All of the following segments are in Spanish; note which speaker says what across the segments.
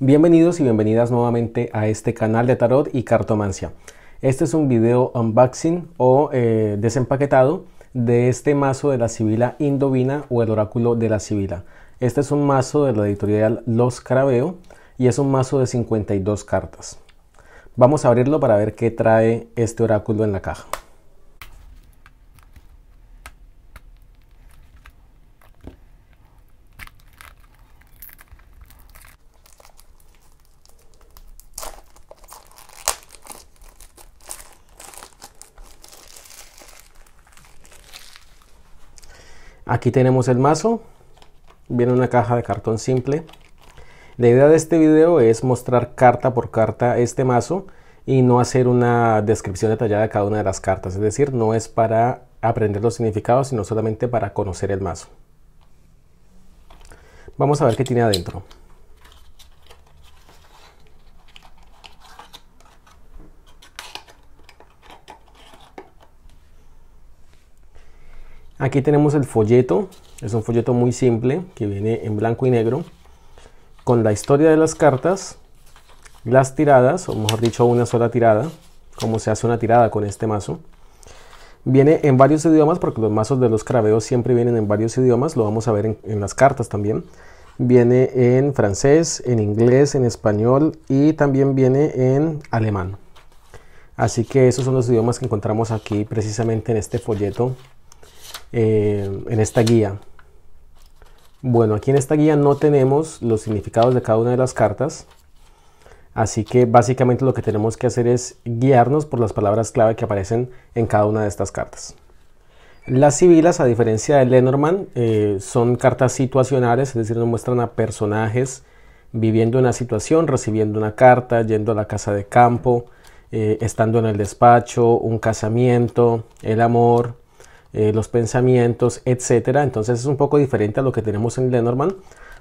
Speaker 1: Bienvenidos y bienvenidas nuevamente a este canal de tarot y cartomancia. Este es un video unboxing o eh, desempaquetado de este mazo de la Sibila Indovina o el oráculo de la Sibila. Este es un mazo de la editorial Los Carabeo y es un mazo de 52 cartas. Vamos a abrirlo para ver qué trae este oráculo en la caja. Aquí tenemos el mazo, viene una caja de cartón simple. La idea de este video es mostrar carta por carta este mazo y no hacer una descripción detallada de cada una de las cartas, es decir, no es para aprender los significados, sino solamente para conocer el mazo. Vamos a ver qué tiene adentro. Aquí tenemos el folleto, es un folleto muy simple que viene en blanco y negro con la historia de las cartas, las tiradas, o mejor dicho una sola tirada, como se hace una tirada con este mazo. Viene en varios idiomas porque los mazos de los craveos siempre vienen en varios idiomas, lo vamos a ver en, en las cartas también. Viene en francés, en inglés, en español y también viene en alemán. Así que esos son los idiomas que encontramos aquí precisamente en este folleto eh, en esta guía. Bueno, aquí en esta guía no tenemos los significados de cada una de las cartas. Así que básicamente lo que tenemos que hacer es guiarnos por las palabras clave que aparecen en cada una de estas cartas. Las civilas, a diferencia de Lenormand, eh, son cartas situacionales, es decir, nos muestran a personajes viviendo una situación, recibiendo una carta, yendo a la casa de campo, eh, estando en el despacho, un casamiento, el amor, eh, los pensamientos, etcétera. Entonces es un poco diferente a lo que tenemos en Lenormand,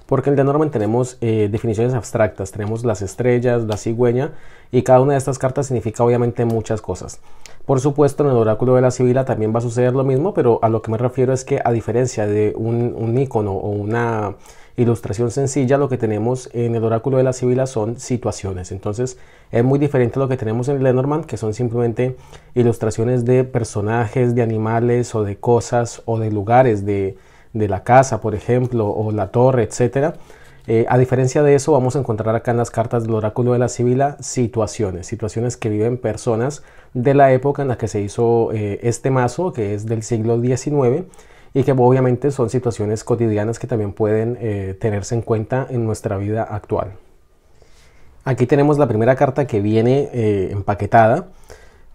Speaker 1: porque en Lenormand tenemos eh, definiciones abstractas, tenemos las estrellas, la cigüeña, y cada una de estas cartas significa obviamente muchas cosas. Por supuesto, en el oráculo de la Sibila también va a suceder lo mismo, pero a lo que me refiero es que a diferencia de un, un icono o una ilustración sencilla, lo que tenemos en el oráculo de la Sibila son situaciones. Entonces es muy diferente a lo que tenemos en Lenormand, que son simplemente ilustraciones de personajes, de animales o de cosas o de lugares de, la casa, por ejemplo, o la torre, etc. Eh, a diferencia de eso, vamos a encontrar acá en las cartas del oráculo de la Sibila situaciones, situaciones que viven personas de la época en la que se hizo eh, este mazo, que es del siglo XIX, y que obviamente son situaciones cotidianas que también pueden eh, tenerse en cuenta en nuestra vida actual. Aquí tenemos la primera carta que viene eh, empaquetada,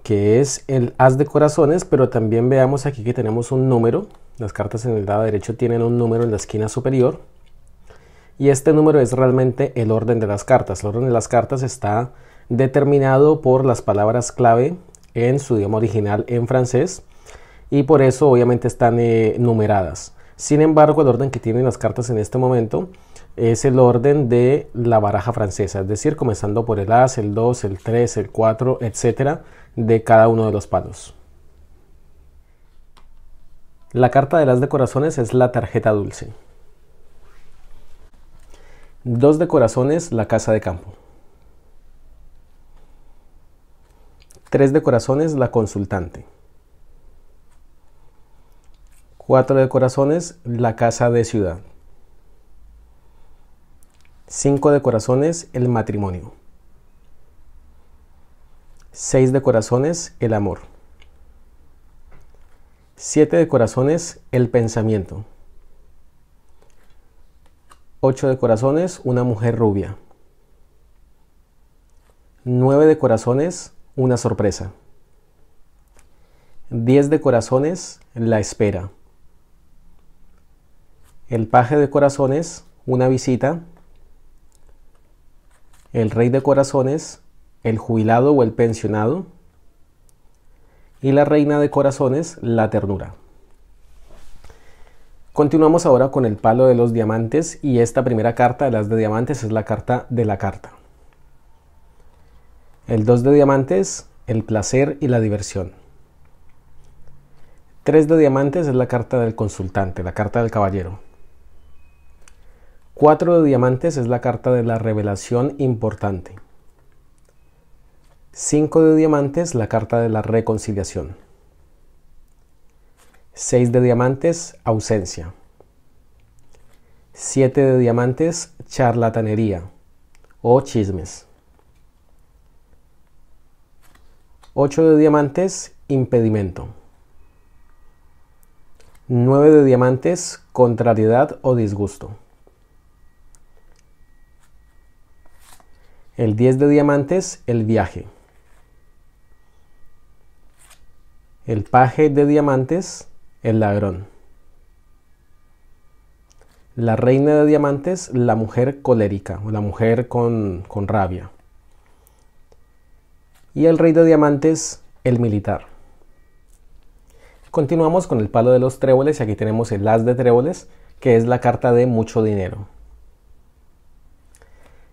Speaker 1: que es el haz de Corazones, pero también veamos aquí que tenemos un número. Las cartas en el lado derecho tienen un número en la esquina superior. Y este número es realmente el orden de las cartas. El orden de las cartas está determinado por las palabras clave en su idioma original en francés y por eso obviamente están eh, numeradas. Sin embargo, el orden que tienen las cartas en este momento es el orden de la baraja francesa, es decir, comenzando por el as, el 2, el 3, el 4, etcétera, de cada uno de los palos. La carta de las de corazones es la tarjeta dulce. Dos de corazones, la casa de campo. Tres de corazones, la consultante. 4 de corazones, la casa de ciudad. 5 de corazones, el matrimonio. Seis de corazones, el amor. Siete de corazones, el pensamiento. Ocho de corazones, una mujer rubia. 9 de corazones, una sorpresa. 10 de corazones, la espera el paje de corazones, una visita, el rey de corazones, el jubilado o el pensionado, y la reina de corazones, la ternura. Continuamos ahora con el palo de los diamantes y esta primera carta de las de diamantes es la carta de la carta. El 2 de diamantes, el placer y la diversión. 3 de diamantes es la carta del consultante, la carta del caballero. Cuatro de diamantes es la carta de la revelación importante. Cinco de diamantes, la carta de la reconciliación. Seis de diamantes, ausencia. Siete de diamantes, charlatanería o chismes. 8 de diamantes, impedimento. 9 de diamantes, contrariedad o disgusto. El 10 de diamantes, el viaje. El paje de diamantes, el ladrón. La reina de diamantes, la mujer colérica o la mujer con, con rabia. Y el rey de diamantes, el militar. Continuamos con el palo de los tréboles y aquí tenemos el as de tréboles, que es la carta de mucho dinero.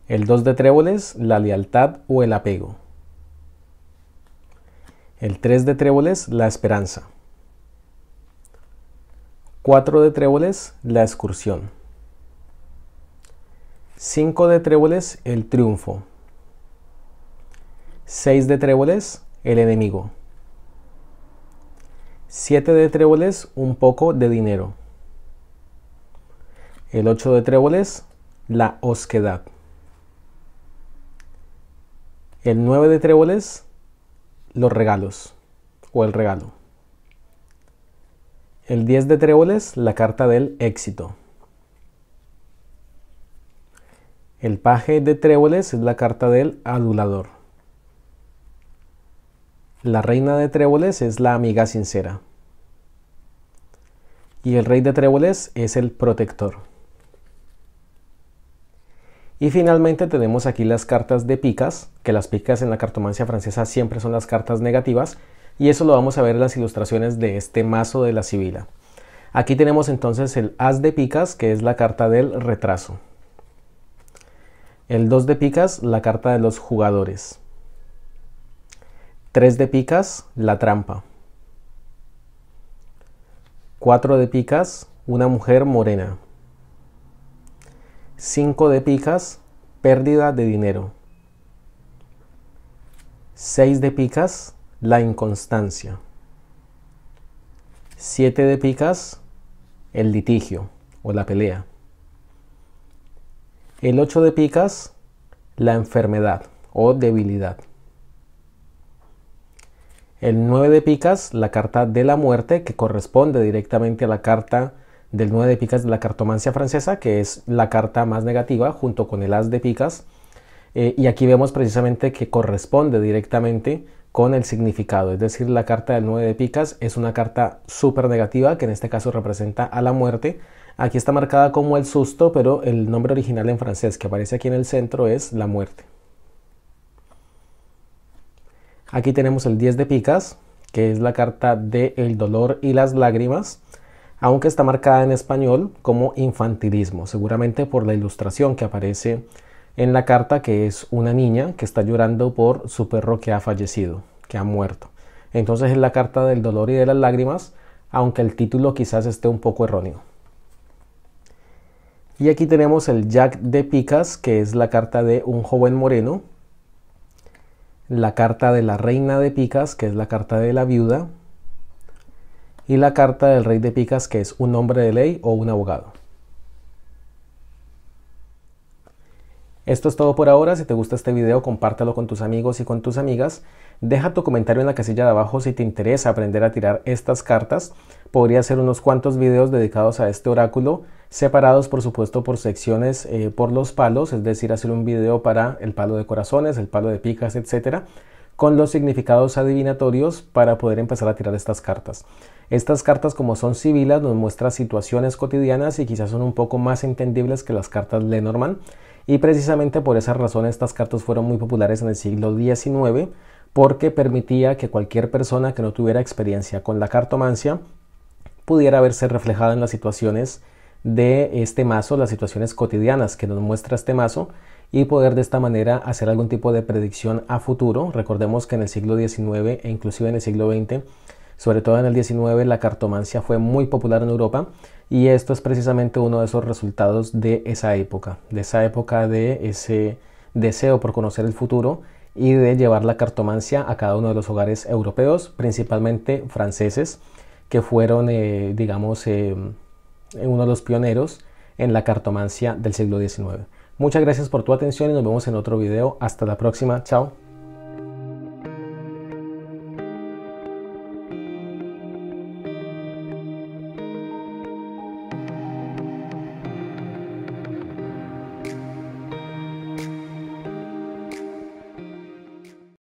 Speaker 1: El 2 de tréboles, la lealtad o el apego. El 3 de tréboles, la esperanza. 4 de tréboles, la excursión. 5 de tréboles, el triunfo. 6 de tréboles, el enemigo. 7 de tréboles, un poco de dinero. El 8 de tréboles, la osquedad. El 9 de tréboles, los regalos o el regalo. El 10 de tréboles, la carta del éxito. El paje de tréboles es la carta del adulador. La reina de tréboles es la amiga sincera. Y el rey de tréboles es el protector. Y finalmente tenemos aquí las cartas de picas, que las picas en la cartomancia francesa siempre son las cartas negativas, y eso lo vamos a ver en las ilustraciones de este mazo de la sibila. Aquí tenemos entonces el as de picas, que es la carta del retraso. El 2 de picas, la carta de los jugadores. 3 de picas, la trampa. 4 de picas, una mujer morena. 5 de picas, pérdida de dinero. 6 de picas, la inconstancia. 7 de picas, el litigio o la pelea. El 8 de picas, la enfermedad o debilidad. El 9 de picas, la carta de la muerte, que corresponde directamente a la carta del 9 de picas de la cartomancia francesa, que es la carta más negativa junto con el as de picas. Eh, y aquí vemos precisamente que corresponde directamente con el significado, es decir, la carta del 9 de picas es una carta súper negativa que en este caso representa a la muerte. Aquí está marcada como el susto, pero el nombre original en francés que aparece aquí en el centro es la muerte. Aquí tenemos el 10 de picas, que es la carta del el dolor y las lágrimas aunque está marcada en español como infantilismo, seguramente por la ilustración que aparece en la carta, que es una niña que está llorando por su perro que ha fallecido, que ha muerto. Entonces es la carta del dolor y de las lágrimas, aunque el título quizás esté un poco erróneo. Y aquí tenemos el Jack de Picas, que es la carta de un joven moreno. La carta de la reina de Picas, que es la carta de la viuda y la carta del rey de picas que es un hombre de ley o un abogado. Esto es todo por ahora, si te gusta este video compártelo con tus amigos y con tus amigas. Deja tu comentario en la casilla de abajo si te interesa aprender a tirar estas cartas. Podría hacer unos cuantos videos dedicados a este oráculo, separados por supuesto por secciones eh, por los palos, es decir, hacer un video para el palo de corazones, el palo de picas, etcétera, con los significados adivinatorios para poder empezar a tirar estas cartas. Estas cartas, como son civiles, nos muestran situaciones cotidianas y quizás son un poco más entendibles que las cartas Lenormand. Y precisamente por esa razón estas cartas fueron muy populares en el siglo XIX porque permitía que cualquier persona que no tuviera experiencia con la cartomancia pudiera verse reflejada en las situaciones de este mazo, las situaciones cotidianas que nos muestra este mazo y poder de esta manera hacer algún tipo de predicción a futuro. Recordemos que en el siglo XIX e inclusive en el siglo XX sobre todo en el 19 la cartomancia fue muy popular en Europa y esto es precisamente uno de esos resultados de esa época, de esa época de ese deseo por conocer el futuro y de llevar la cartomancia a cada uno de los hogares europeos, principalmente franceses, que fueron, eh, digamos, eh, uno de los pioneros en la cartomancia del siglo XIX. Muchas gracias por tu atención y nos vemos en otro video. Hasta la próxima. Chao.